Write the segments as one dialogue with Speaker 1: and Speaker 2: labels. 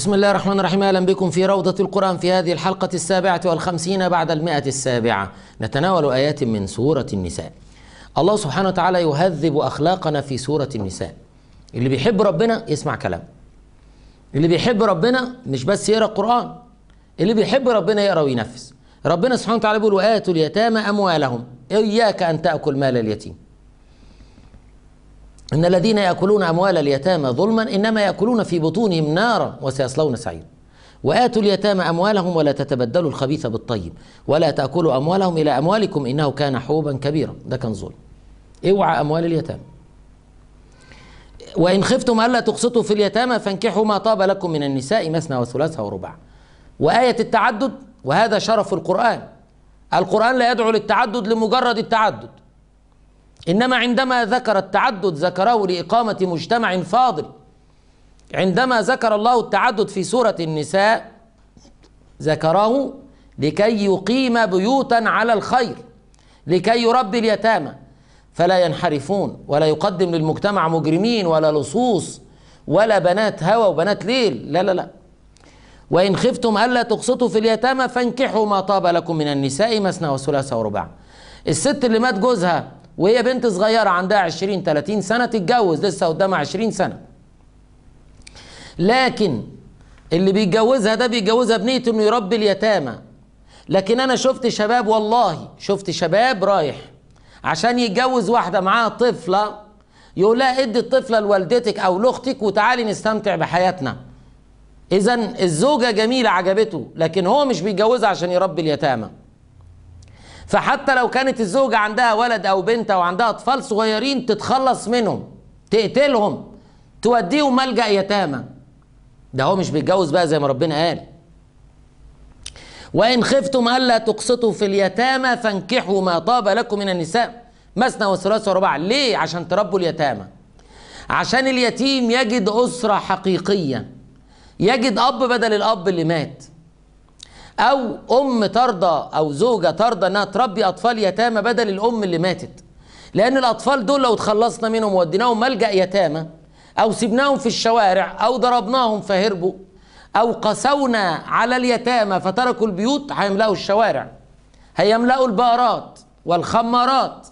Speaker 1: بسم الله الرحمن الرحيم أهلا بكم في روضة القرآن في هذه الحلقة السابعة والخمسين بعد المائة السابعة نتناول آيات من سورة النساء الله سبحانه وتعالى يهذب أخلاقنا في سورة النساء اللي بيحب ربنا يسمع كلام اللي بيحب ربنا مش بس يقرأ القرآن اللي بيحب ربنا يقرأ وينفذ ربنا سبحانه وتعالى بيقول وآتوا اليتامى أموالهم إياك أن تأكل مال اليتيم إن الذين يأكلون أموال اليتامى ظلما إنما يأكلون في بطونهم نارا وسيصلون سعيرا وآتوا اليتامى أموالهم ولا تتبدلوا الخبيث بالطيب ولا تأكلوا أموالهم إلى أموالكم إنه كان حوبا كبيرا ده كان ظلم اوعى أموال اليتامى وإن خفتم ألا تقسطوا في اليتامى فانكحوا ما طاب لكم من النساء مثنى وثلاثة وربع وآية التعدد وهذا شرف القرآن القرآن لا يدعو للتعدد لمجرد التعدد إنما عندما ذكر التعدد ذكره لإقامة مجتمع فاضل عندما ذكر الله التعدد في سورة النساء ذكره لكي يقيم بيوتا على الخير لكي يربي اليتامى فلا ينحرفون ولا يقدم للمجتمع مجرمين ولا لصوص ولا بنات هوى وبنات ليل لا لا لا وإن خفتم ألا تقسطوا في اليتامى فانكحوا ما طاب لكم من النساء مثنى وثلاثة ورباع الست اللي مات جوزها وهي بنت صغيرة عندها 20 30 سنة تتجوز لسه قدامها 20 سنة لكن اللي بيتجوزها ده بيتجوزها بنية انه يربي اليتامى لكن انا شفت شباب والله شفت شباب رايح عشان يتجوز واحدة معاها طفلة يقول لها ادي الطفلة لوالدتك او لاختك وتعالي نستمتع بحياتنا اذا الزوجة جميلة عجبته لكن هو مش بيتجوزها عشان يربي اليتامى فحتى لو كانت الزوجة عندها ولد أو بنت أو عندها أطفال صغيرين تتخلص منهم تقتلهم توديهم ملجأ يتامى ده هو مش بيتجوز بقى زي ما ربنا قال وإن خفتم ألا تقسطوا في اليتامى فانكحوا ما طاب لكم من النساء مثنى وثلاث ورباع ليه عشان تربوا اليتامى عشان اليتيم يجد أسرة حقيقية يجد أب بدل الأب اللي مات أو أم ترضى أو زوجة ترضى أنها تربي أطفال يتامى بدل الأم اللي ماتت لأن الأطفال دول لو اتخلصنا منهم وديناهم ملجأ يتامى أو سبناهم في الشوارع أو ضربناهم فهربوا أو قسونا على اليتامى فتركوا البيوت هيملأوا الشوارع هيملأوا البارات والخمارات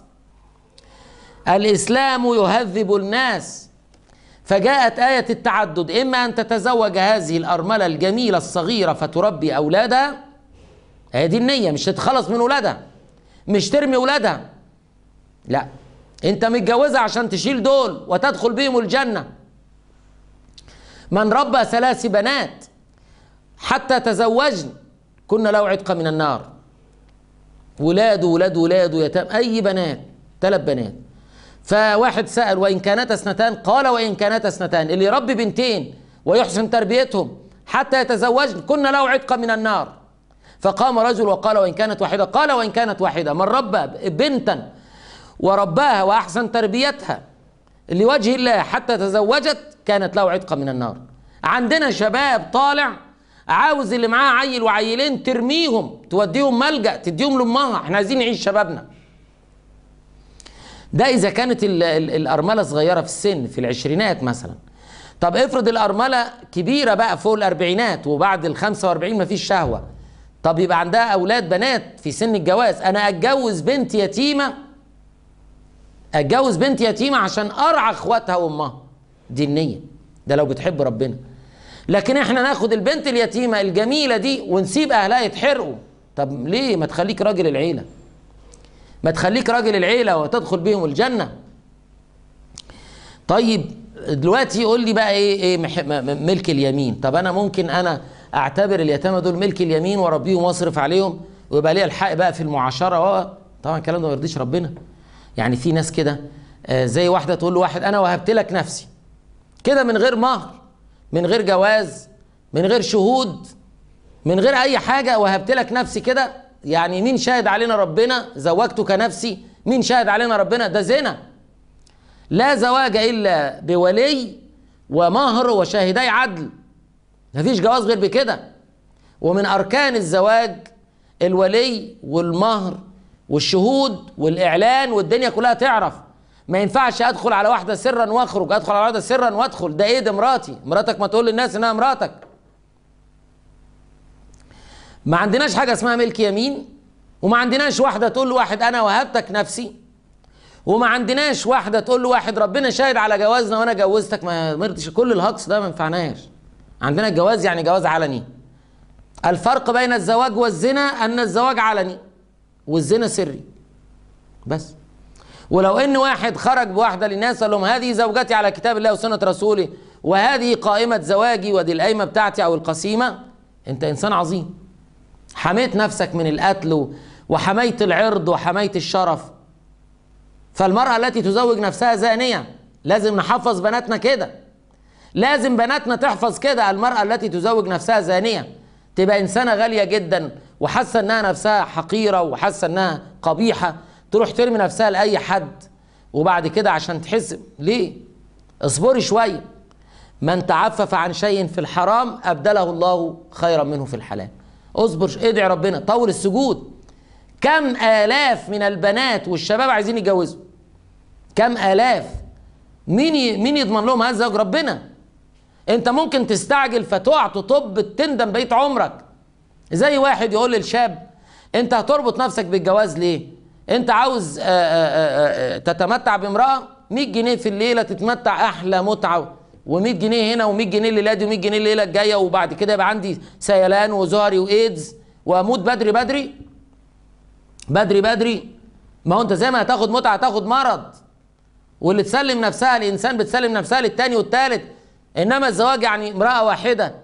Speaker 1: الإسلام يهذب الناس فجاءت آية التعدد إما أن تتزوج هذه الأرملة الجميلة الصغيرة فتربي أولادها هي دي النية مش تتخلص من أولادها مش ترمي أولادها لا أنت متجوزها عشان تشيل دول وتدخل بهم الجنة من ربى ثلاث بنات حتى تزوجن كنا له عتق من النار ولاده ولاد ولاده يتام أي بنات ثلاث بنات فواحد سأل وإن كانتا اثنتان قال وإن كانتا اثنتان اللي يربي بنتين ويحسن تربيتهم حتى يتزوجن كنا له عتقا من النار فقام رجل وقال وإن كانت واحدة قال وإن كانت واحدة من ربى بنتا ورباها وأحسن تربيتها لوجه الله حتى تزوجت كانت له عتقا من النار عندنا شباب طالع عاوز اللي معاه عيل وعيلين ترميهم توديهم ملجأ تديهم لأمها احنا عايزين نعيش شبابنا ده اذا كانت الارمله صغيره في السن في العشرينات مثلا طب افرض الارمله كبيره بقى فوق الاربعينات وبعد ال 45 مفيش شهوه طب يبقى عندها اولاد بنات في سن الجواز انا اتجوز بنت يتيمه اتجوز بنت يتيمه عشان ارعى اخواتها وامها دي النيه ده لو بتحب ربنا لكن احنا ناخد البنت اليتيمه الجميله دي ونسيب اهلها يتحرقوا طب ليه ما تخليك راجل العيله ما تخليك راجل العيلة وتدخل بهم الجنة طيب دلوقتي يقول لي بقى ايه ايه ملك اليمين طب انا ممكن انا اعتبر اليتامى دول ملك اليمين واربيهم واصرف عليهم ويبقى ليا الحق بقى في المعاشره آه، طبعا الكلام ده ما يرضيش ربنا يعني في ناس كده آه، زي واحده تقول له واحد انا وهبت لك نفسي كده من غير مهر من غير جواز من غير شهود من غير اي حاجه وهبت لك نفسي كده يعني مين شاهد علينا ربنا زوجتك نفسي مين شاهد علينا ربنا ده زنا لا زواج إلا بولي ومهر وشاهدي عدل مفيش جواز غير بكده ومن أركان الزواج الولي والمهر والشهود والإعلان والدنيا كلها تعرف ما ينفعش أدخل على واحدة سرا وأخرج أدخل على واحدة سرا وأدخل ده إيه ده مراتي مراتك ما تقول للناس إنها مراتك ما عندناش حاجه اسمها ملك يمين وما عندناش واحده تقول لواحد انا وهبتك نفسي وما عندناش واحده تقول لواحد ربنا شاهد على جوازنا وانا جوزتك ما مرتش كل الهجص ده ما ينفعناش عندنا الجواز يعني جواز علني الفرق بين الزواج والزنا ان الزواج علني والزنا سري بس ولو ان واحد خرج بواحده للناس قال لهم هذه زوجتي على كتاب الله وسنه رسوله وهذه قائمه زواجي ودي القايمه بتاعتي او القسيمه انت انسان عظيم حميت نفسك من القتل وحميت العرض وحميت الشرف فالمرأة التي تزوج نفسها زانية لازم نحفظ بناتنا كده لازم بناتنا تحفظ كده المرأة التي تزوج نفسها زانية تبقى إنسانة غالية جدا وحاسة إنها نفسها حقيرة وحاسة إنها قبيحة تروح ترمي نفسها لأي حد وبعد كده عشان تحس ليه اصبري شوية من تعفف عن شيء في الحرام أبدله الله خيرا منه في الحلال اصبر ادعي ربنا طول السجود كم آلاف من البنات والشباب عايزين يتجوزوا كم آلاف مين مين يضمن لهم هذا الزواج ربنا انت ممكن تستعجل فتقع تطب تندم بقيت عمرك زي واحد يقول للشاب انت هتربط نفسك بالجواز ليه انت عاوز آآ آه، آآ آه، آه، تتمتع بامرأة 100 جنيه في الليلة تتمتع أحلى متعة و100 جنيه هنا و100 جنيه الليله دي و100 جنيه الليله الجايه وبعد كده يبقى عندي سيلان وزهري وايدز واموت بدري بدري بدري بدري ما هو انت زي ما هتاخد متعه هتاخد مرض واللي تسلم نفسها الانسان بتسلم نفسها للتاني والتالت انما الزواج يعني امراه واحده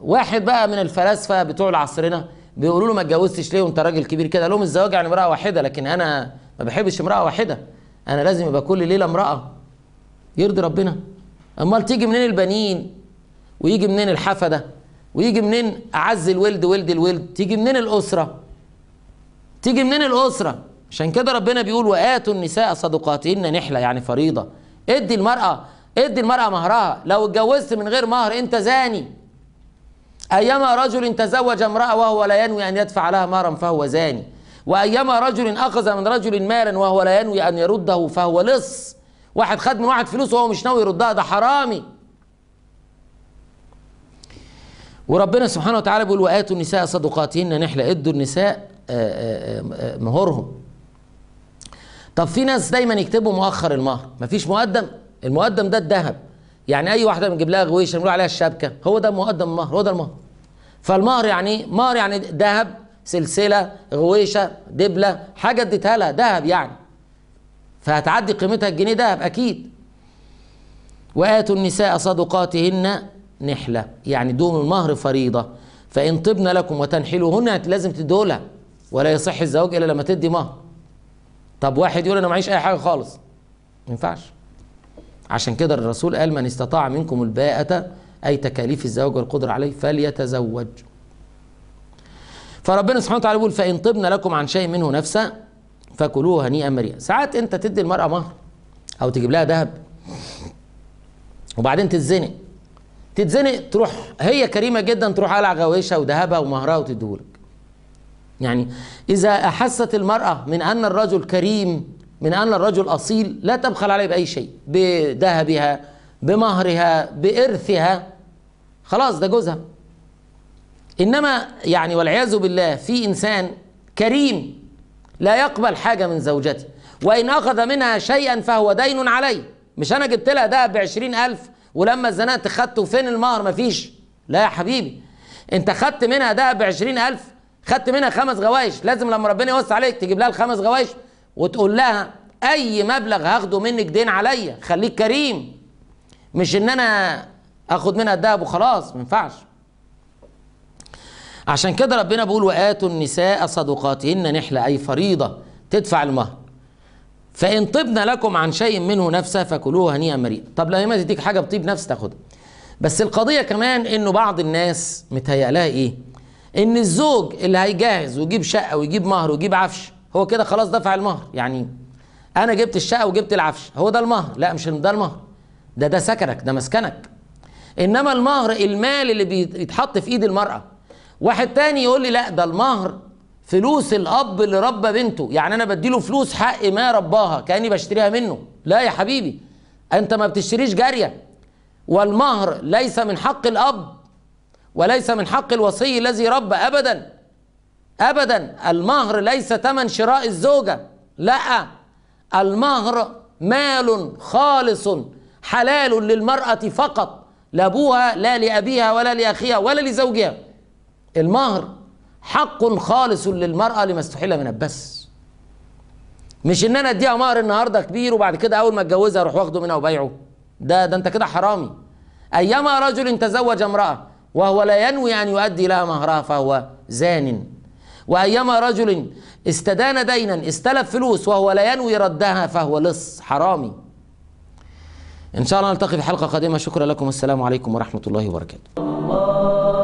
Speaker 1: واحد بقى من الفلاسفه بتوع العصرنا بيقولوا له ما اتجوزتش ليه وانت راجل كبير كده لهم الزواج يعني امراه واحده لكن انا ما بحبش امراه واحده انا لازم يبقى كل ليله امراه يرضي ربنا امال تيجي منين البنين ويجي منين الحفده ويجي منين اعز الولد ولد الولد تيجي منين الاسره تيجي منين الاسره عشان كده ربنا بيقول واتوا النساء صدقاتهن نحله يعني فريضه ادي المراه ادي المراه مهرها لو اتجوزت من غير مهر انت زاني ايما رجل تزوج امراه وهو لا ينوي ان يدفع لها مهرا فهو زاني وايما رجل اخذ من رجل مالا وهو لا ينوي ان يرده فهو لص واحد خد من واحد فلوس وهو مش ناوي يردها ده حرامي وربنا سبحانه وتعالى بيقول وآتوا النساء صدقاتهن نحلة ادوا النساء آه، آه، آه، مهورهم طب في ناس دايما يكتبوا مؤخر المهر مفيش مقدم المقدم ده الذهب يعني اي واحده بنجيب لها غويشه بنقول عليها الشبكه هو ده مقدم المهر هو ده المهر فالمهر يعني إيه؟ مهر يعني ذهب سلسله غويشه دبله حاجه اديتها لها ذهب يعني فهتعدي قيمتها الجنيه دهب اكيد واتوا النساء صدقاتهن نحله يعني دون المهر فريضه فان طبن لكم وتنحلوهن لازم تدولها ولا يصح الزواج الا لما تدي مهر طب واحد يقول انا معيش اي حاجه خالص ما ينفعش عشان كده الرسول قال من استطاع منكم الباءة أي تكاليف الزواج والقدرة عليه فليتزوج فربنا سبحانه وتعالى يقول فإن طبن لكم عن شيء منه نفسا فكلوه هنيئا مريئا ساعات انت تدي المرأة مهر او تجيب لها ذهب وبعدين تتزنق تتزنق تروح هي كريمة جدا تروح على غويشة وذهبها ومهرها وتديهولك يعني إذا أحست المرأة من أن الرجل كريم من أن الرجل أصيل لا تبخل عليه بأي شيء بذهبها بمهرها بإرثها خلاص ده جوزها إنما يعني والعياذ بالله في إنسان كريم لا يقبل حاجة من زوجته وإن أخذ منها شيئا فهو دين عليه مش أنا جبت لها دهب بعشرين ألف ولما اتزنقت خدته فين المهر مفيش لا يا حبيبي أنت خدت منها دهب بعشرين ألف خدت منها خمس غوايش لازم لما ربنا يوسع عليك تجيب لها الخمس غوايش وتقول لها أي مبلغ هاخده منك دين عليا خليك كريم مش إن أنا آخد منها الدهب وخلاص ما ينفعش عشان كده ربنا بيقول وآتوا النساء صدقاتهن نحلة أي فريضة تدفع المهر فإن طبن لكم عن شيء منه نفسه فكلوه هنيئا مريئا طب لما تديك حاجة بطيب نفس تاخدها بس القضية كمان إنه بعض الناس متهيألها إيه إن الزوج اللي هيجهز ويجيب شقة ويجيب مهر ويجيب عفش هو كده خلاص دفع المهر يعني أنا جبت الشقة وجبت العفش هو ده المهر لا مش ده المهر ده ده سكنك ده مسكنك إنما المهر المال اللي بيتحط في إيد المرأة واحد تاني يقول لي لا ده المهر فلوس الاب اللي ربى بنته يعني انا بديله فلوس حق ما رباها كاني بشتريها منه لا يا حبيبي انت ما بتشتريش جاريه والمهر ليس من حق الاب وليس من حق الوصي الذي ربى ابدا ابدا المهر ليس ثمن شراء الزوجه لا المهر مال خالص حلال للمراه فقط لابوها لا لابيها ولا لاخيها ولا لزوجها المهر حق خالص للمرأة لما استحل من البس مش ان انا اديها مهر النهارده كبير وبعد كده اول ما اتجوزها اروح واخده منها وبايعه ده ده انت كده حرامي ايما رجل تزوج امراه وهو لا ينوي ان يؤدي لها مهرها فهو زان وايما رجل استدان دينا استلف فلوس وهو لا ينوي ردها فهو لص حرامي ان شاء الله نلتقي في حلقه قادمه شكرا لكم والسلام عليكم ورحمه الله وبركاته